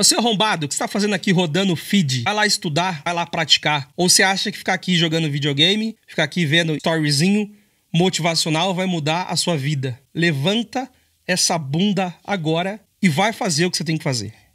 Você é arrombado, o que você tá fazendo aqui rodando feed? Vai lá estudar, vai lá praticar. Ou você acha que ficar aqui jogando videogame, ficar aqui vendo storyzinho motivacional vai mudar a sua vida? Levanta essa bunda agora e vai fazer o que você tem que fazer.